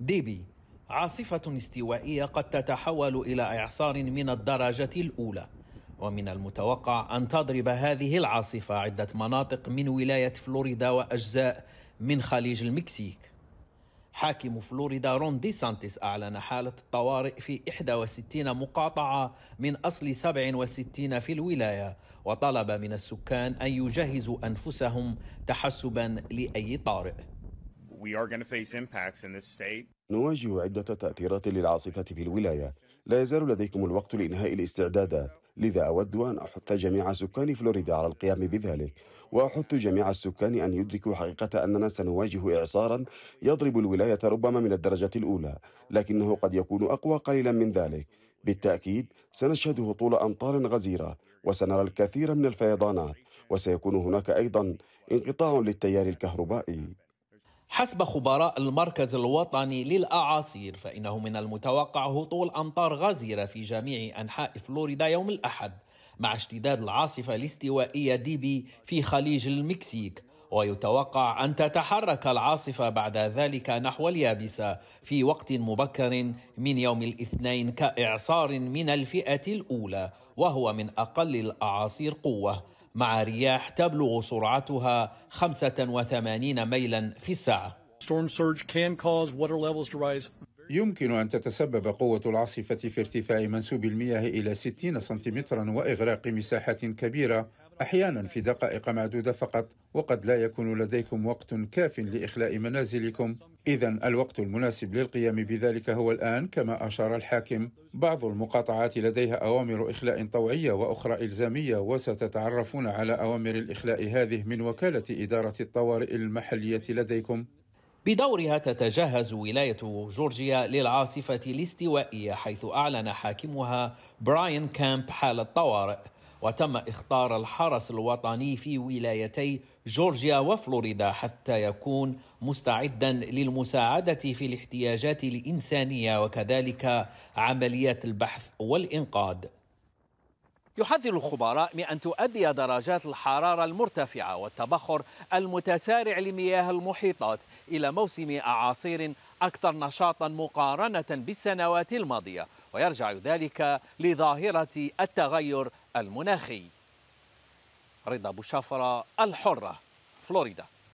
ديبي عاصفة استوائية قد تتحول إلى إعصار من الدرجة الأولى ومن المتوقع أن تضرب هذه العاصفة عدة مناطق من ولاية فلوريدا وأجزاء من خليج المكسيك حاكم فلوريدا رون دي سانتيس أعلن حالة الطوارئ في 61 مقاطعة من أصل 67 في الولاية وطلب من السكان أن يجهزوا أنفسهم تحسبا لأي طارئ نواجه عدة تأثيرات للعاصفة في الولاية لا يزال لديكم الوقت لإنهاء الاستعدادات لذا أود أن أحث جميع سكان فلوريدا على القيام بذلك وأحث جميع السكان أن يدركوا حقيقة أننا سنواجه إعصارا يضرب الولاية ربما من الدرجة الأولى لكنه قد يكون أقوى قليلا من ذلك بالتأكيد سنشهد هطول أمطار غزيرة وسنرى الكثير من الفيضانات وسيكون هناك أيضا انقطاع للتيار الكهربائي حسب خبراء المركز الوطني للأعاصير فإنه من المتوقع هطول أمطار غزيرة في جميع أنحاء فلوريدا يوم الأحد مع اشتداد العاصفة الاستوائية ديبي في خليج المكسيك ويتوقع أن تتحرك العاصفة بعد ذلك نحو اليابسة في وقت مبكر من يوم الاثنين كإعصار من الفئة الأولى وهو من أقل الأعاصير قوة مع رياح تبلغ سرعتها 85 ميلا في الساعة يمكن أن تتسبب قوة العاصفة في ارتفاع منسوب المياه إلى 60 سنتيمترا وإغراق مساحة كبيرة أحيانا في دقائق معدودة فقط وقد لا يكون لديكم وقت كاف لإخلاء منازلكم إذا الوقت المناسب للقيام بذلك هو الآن كما أشار الحاكم بعض المقاطعات لديها أوامر إخلاء طوعية وأخرى إلزامية وستتعرفون على أوامر الإخلاء هذه من وكالة إدارة الطوارئ المحلية لديكم بدورها تتجهز ولاية جورجيا للعاصفة الاستوائية حيث أعلن حاكمها براين كامب حالة طوارئ وتم إخطار الحرس الوطني في ولايتي جورجيا وفلوريدا حتى يكون مستعدا للمساعدة في الاحتياجات الإنسانية وكذلك عمليات البحث والإنقاذ يحذر الخبراء من أن تؤدي درجات الحرارة المرتفعة والتبخر المتسارع لمياه المحيطات إلى موسم أعاصير أكثر نشاطا مقارنة بالسنوات الماضية ويرجع ذلك لظاهرة التغير المناخي رضا بوشافرة شفرة الحرة فلوريدا